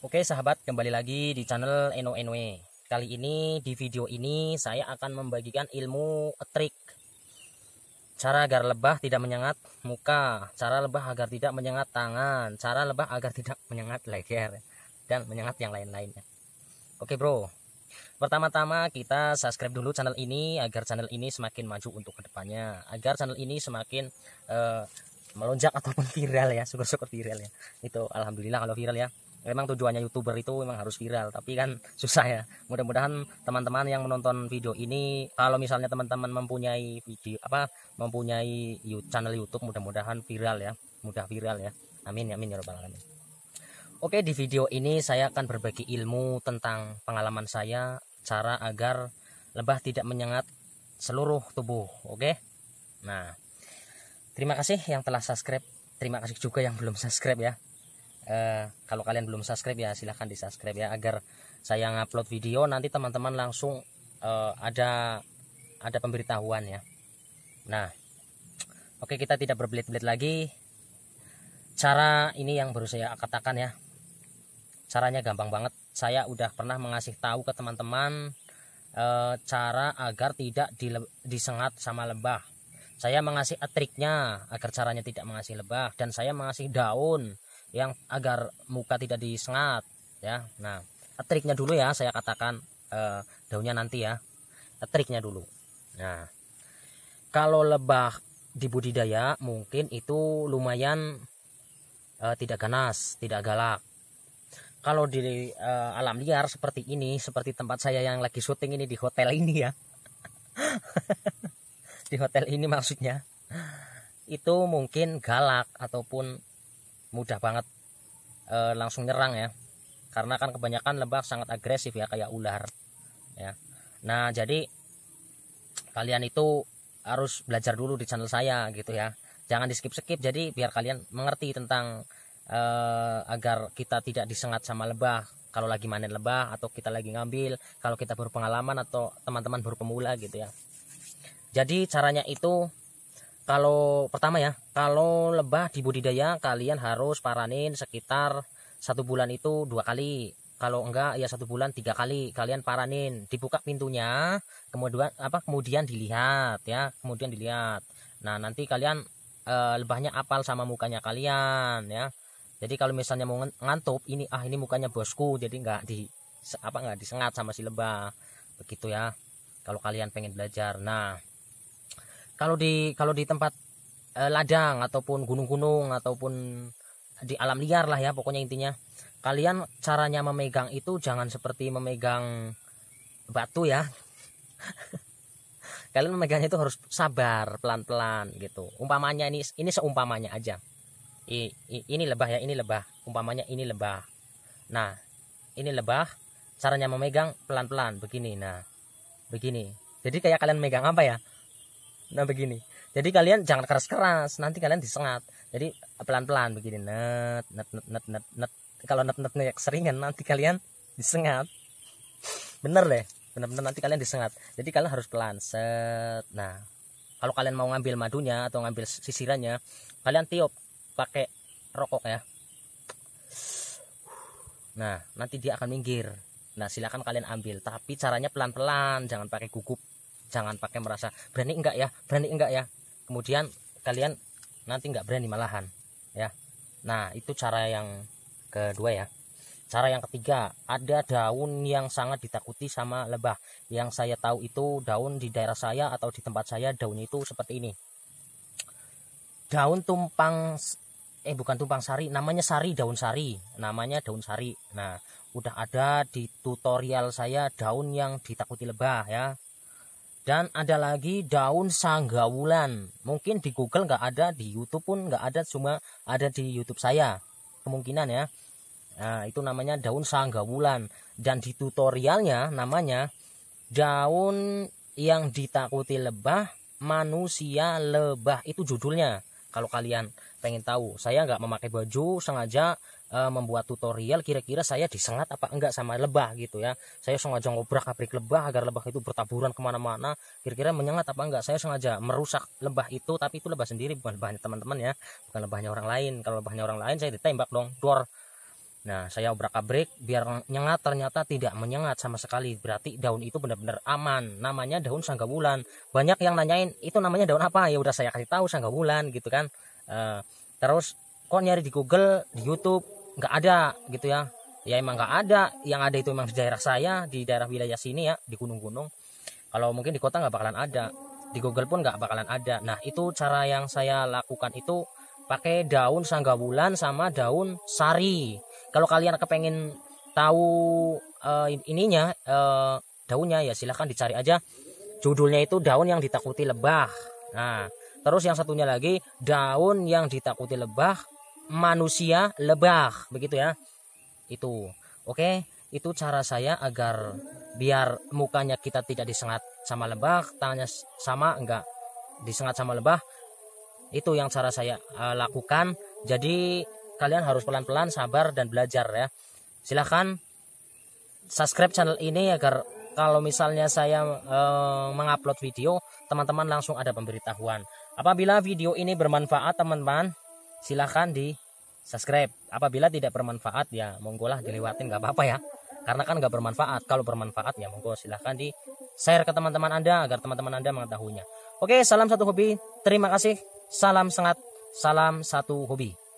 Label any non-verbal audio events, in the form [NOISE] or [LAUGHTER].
Oke sahabat, kembali lagi di channel Eno eno. Kali ini di video ini saya akan membagikan ilmu trik cara agar lebah tidak menyengat muka, cara lebah agar tidak menyengat tangan, cara lebah agar tidak [LAUGHS] menyengat leher dan menyengat yang lain-lainnya. Oke bro, pertama-tama kita subscribe dulu channel ini agar channel ini semakin maju untuk kedepannya, agar channel ini semakin uh, melonjak ataupun [LAUGHS] viral ya, syukur-syukur viral ya. Itu alhamdulillah kalau viral ya memang tujuannya youtuber itu memang harus viral tapi kan [LAUGHS] susah ya mudah-mudahan teman-teman yang menonton video ini kalau misalnya teman-teman mempunyai video apa mempunyai channel YouTube mudah-mudahan viral ya mudah viral ya amin ya amin ya robbal alamin Oke di video ini saya akan berbagi ilmu tentang pengalaman saya cara agar lebah tidak menyengat seluruh tubuh oke nah terima kasih yang telah subscribe terima kasih juga yang belum subscribe ya Eh, kalau kalian belum subscribe ya silahkan di subscribe ya agar saya ngupload video nanti teman-teman langsung uh, ada ada pemberitahuan ya nah oke kita tidak berbelit-belit lagi cara ini yang baru saya katakan ya caranya gampang banget saya udah pernah mengasih tahu ke teman-teman e, cara agar tidak di, disengat sama lebah. Saya mengasih triknya agar caranya tidak mengasih lebah dan saya mengasih daun yang agar muka tidak disengat ya nah triknya dulu ya saya katakan eh, daunnya nanti ya triknya dulu nah kalau lebah dibudidaya mungkin itu lumayan eh, tidak ganas tidak galak kalau di eh, alam liar seperti ini seperti tempat saya yang lagi syuting ini di hotel ini ya [LAUGHS] di hotel ini maksudnya itu mungkin galak ataupun mudah banget e, langsung nyerang ya karena kan kebanyakan lebah sangat agresif ya kayak ular ya nah jadi kalian itu harus belajar dulu di channel saya gitu ya jangan di skip skip jadi biar kalian mengerti tentang e, agar kita tidak disengat sama lebah kalau lagi manen lebah atau kita lagi ngambil kalau kita baru pengalaman atau teman-teman baru pemula gitu ya jadi caranya itu kalau pertama ya kalau lebah di budidaya kalian harus paranin sekitar satu bulan itu dua kali kalau enggak ya satu bulan tiga kali kalian paranin dibuka pintunya kemudian apa kemudian dilihat ya kemudian dilihat nah nanti kalian e, lebahnya apal sama mukanya kalian ya jadi kalau misalnya mau ngantuk ini ah ini mukanya bosku jadi enggak di apa enggak disengat sama si lebah begitu ya kalau kalian pengen belajar nah kalau di kalau di tempat eh, ladang ataupun gunung-gunung ataupun di alam liar lah ya pokoknya intinya kalian caranya memegang itu jangan seperti memegang batu ya [LAUGHS] kalian memegangnya itu harus sabar pelan-pelan gitu umpamanya ini ini seumpamanya aja I, i, ini lebah ya ini lebah umpamanya ini lebah nah ini lebah caranya memegang pelan-pelan begini nah begini jadi kayak kalian megang apa ya nah begini jadi kalian jangan keras keras nanti kalian disengat jadi pelan pelan begini net net net net net, net. kalau net net net seringan nanti kalian disengat bener deh bener bener nanti kalian disengat jadi kalian harus pelan set nah kalau kalian mau ngambil madunya atau ngambil sisirannya kalian tiup pakai rokok ya nah nanti dia akan minggir nah silakan kalian ambil tapi caranya pelan-pelan jangan pakai gugup jangan pakai merasa berani enggak ya berani enggak ya kemudian kalian nanti enggak berani malahan ya nah itu cara yang kedua ya Cara yang ketiga, ada daun yang sangat ditakuti sama lebah. Yang saya tahu itu daun di daerah saya atau di tempat saya daun itu seperti ini. Daun tumpang eh bukan tumpang sari, namanya sari daun sari, namanya daun sari. Nah, udah ada di tutorial saya daun yang ditakuti lebah ya dan ada lagi daun sanggawulan mungkin di Google nggak ada di YouTube pun nggak ada cuma ada di YouTube saya kemungkinan ya nah, itu namanya daun sanggawulan dan di tutorialnya namanya daun yang ditakuti lebah manusia lebah itu judulnya kalau kalian pengen tahu saya nggak memakai baju sengaja Eh, membuat tutorial kira-kira saya disengat apa enggak sama lebah gitu ya saya sengaja ngobrak abrik lebah agar lebah itu bertaburan kemana-mana kira-kira menyengat apa enggak saya sengaja merusak lebah itu tapi itu lebah sendiri bukan lebahnya teman-teman ya bukan lebahnya orang lain kalau lebahnya orang lain saya ditembak dong dor Nah, saya obrak-abrik biar nyengat ternyata tidak menyengat sama sekali. Berarti daun itu benar-benar aman. Namanya daun sanggawulan. Banyak yang nanyain itu namanya daun apa? Ya udah saya kasih tahu sanggawulan gitu kan. E, terus kok nyari di Google, di YouTube nggak ada gitu ya ya emang nggak ada yang ada itu emang di daerah saya di daerah wilayah sini ya di gunung-gunung kalau mungkin di kota nggak bakalan ada di Google pun nggak bakalan ada nah itu cara yang saya lakukan itu pakai daun sangga bulan sama daun sari kalau kalian kepengen tahu uh, ininya uh, daunnya ya silahkan dicari aja judulnya itu daun yang ditakuti lebah nah terus yang satunya lagi daun yang ditakuti lebah manusia lebah begitu ya itu oke okay? itu cara saya agar biar mukanya kita tidak disengat sama lebah tangannya sama enggak disengat sama lebah itu yang cara saya uh, lakukan jadi kalian harus pelan-pelan sabar dan belajar ya silahkan subscribe channel ini agar kalau misalnya saya e, mengupload video, teman-teman langsung ada pemberitahuan. Apabila video ini bermanfaat, teman-teman, silahkan di subscribe apabila tidak bermanfaat ya monggo lah dilewatin nggak apa-apa ya karena kan nggak bermanfaat kalau bermanfaat ya monggo silahkan di share ke teman-teman anda agar teman-teman anda mengetahuinya oke salam satu hobi terima kasih salam sangat salam satu hobi